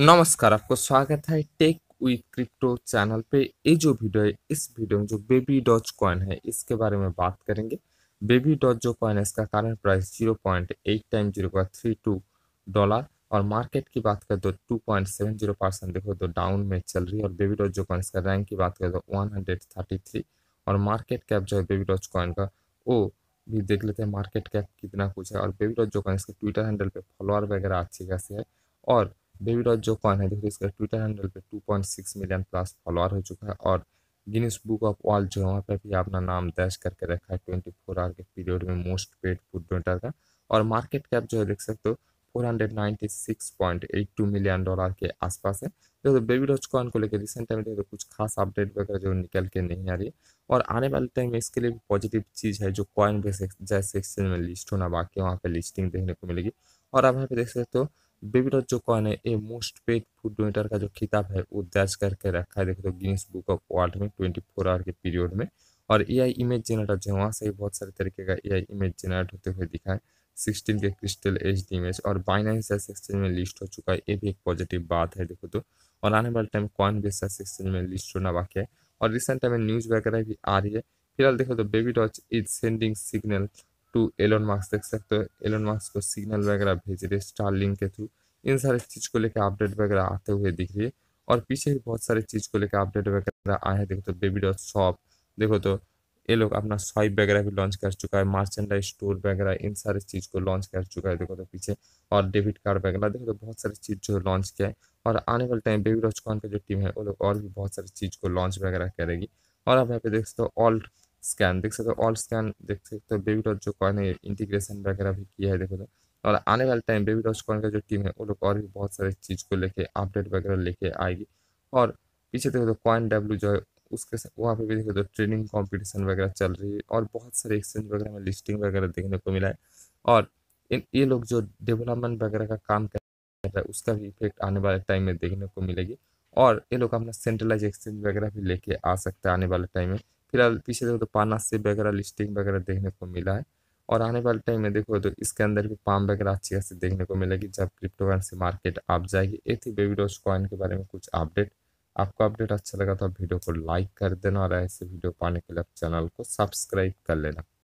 नमस्कार आपको स्वागत है टेक विथ क्रिप्टो चैनल पे ये जो वीडियो है इस वीडियो में जो बेबी डॉज कॉइन है इसके बारे में बात करेंगे बेबी डॉज जो कॉइन है इसका current price zero point eight time zero three two dollar और मार्केट की बात करें तो two point seven zero percent देखो तो डाउन में चल रही है और बेबी डॉज जो कॉइन इसका रैंक की बात करें तो वन हंड्रेड थर्टी थ्री और मार्केट कैप जो है बेबी डॉज कॉइन का वो भी देख लेते हैं मार्केट कैप कितना कुछ है और बेबी डॉज जो कॉइन इसके ट्विटर हैंडल पर फॉलोअर वगैरह अच्छी खासी है और डेविड और जो कौन है देखिए इसका ट्विटर हैंडल पे 2.6 मिलियन प्लस फॉलोअर हो चुका है और गिनीस बुक ऑफ वर्ल्ड जो है वहाँ पर भी अपना नाम दर्ज करके रखा है ट्वेंटी फोर आवर के पीरियड में मोस्ट पेड फूड डोनेटर का और मार्केट कैप जो है देख सकते हो फोर टू मिलियन डॉलर के आसपास है देखो बेबी डॉच कॉइन को लेकर रिसेंट टाइम देखो कुछ खास अपडेट वगैरह जो निकल के नहीं आ रही है और आने वाले टाइम में इसके लिए भी पॉजिटिव चीज़ है जो कॉइन बेस जैसे एक्सचेंज में लिस्ट होना बाकी वहाँ पर लिस्टिंग देखने को मिलेगी और आप यहाँ पे देख सकते हो बेबी विभिन्न जो कॉन है ये मोस्ट पेड फूड डोनेटर का जो खिताब है वो दर्ज करके रखा है देखो गिनीस बुक ऑफ वर्ल्ड में ट्वेंटी फोर आवर के पीरियड में और ए आई इमेज जनरेटर जो है वहाँ से बहुत सारे तरीके का ए आई इमेज जनरेट होते हुए दिखा है सिक्सटीन के क्रिस्टल एच डी इमेज और बाइनाइन एस एक्सचेंज में लिस्ट हो चुका है ये भी एक पॉजिटिव बात है देखो तो और आने वाले time Coinbase S exchange में लिस्ट होना बाकी है और रिसेंट टाइम में न्यूज़ वगैरह भी आ रही है फिलहाल देखो तो Baby Doge is sending signal to Elon Musk देख सकते हो एलोन मार्क्स को सिग्नल वगैरह भेज रहे स्टार लिंक के थ्रू इन सारे चीज़ को लेकर अपडेट वगैरह आते हुए दिख रही है और पीछे भी बहुत सारे चीज़ को लेकर अपडेट वगैरह आए हैं देखो तो बेबी डॉट शॉप देखो तो ये लोग अपना स्वाइप वगैरह भी लॉन्च कर चुका है मार्चेंडाइज स्टोर वगैरह इन सारे चीज़ को लॉन्च कर चुका है देखो तो पीछे और डेबिट कार्ड वगैरह देखो तो बहुत सारी चीज़ जो लॉन्च किया है और आने वाले टाइम बेबी डॉट कॉन का जो टीम है वो लोग और भी बहुत सारी चीज़ को लॉन्च वगैरह करेगी और आप यहाँ पे देख सकते हो ऑल्ट स्कैन देख सकते हो ऑल्ट स्कैन देख सकते हो बेबी डॉट जो कॉन है इंटीग्रेशन वगैरह भी किया है देखो तो और आने वाले टाइम पे रॉस कोहली का जो टीम है वो लोग और भी बहुत सारी चीज़ को लेके अपडेट वगैरह लेके आएगी और पीछे देखो तो कॉइन डब्ल्यू जो है उसके वहाँ पे भी देखो तो ट्रेनिंग कॉम्पिटिशन वगैरह चल रही है और बहुत सारे एक्सचेंज वगैरह में लिस्टिंग वगैरह देखने को मिला है और इन ये लोग जो डेवलपमेंट वगैरह का काम कर रहा है उसका भी इफेक्ट आने वाले टाइम में देखने को मिलेगी और ये लोग अपना सेंट्रलाइज एक्सचेंज वगैरह भी लेके आ सकते हैं आने वाले टाइम में फिलहाल पीछे देखो तो पाना से वगैरह लिस्टिंग वगैरह देखने को मिला है और आने वाले टाइम में देखो तो इसके अंदर भी पाम वगैरह अच्छी खासी देखने को मिलेगी जब क्रिप्टो करेंसी मार्केट आप जाएगी ये थी बेबी डॉज कॉइन के बारे में कुछ अपडेट आपको अपडेट अच्छा लगा तो वीडियो को लाइक कर देना और ऐसे वीडियो पाने के लिए आप चैनल को सब्सक्राइब कर लेना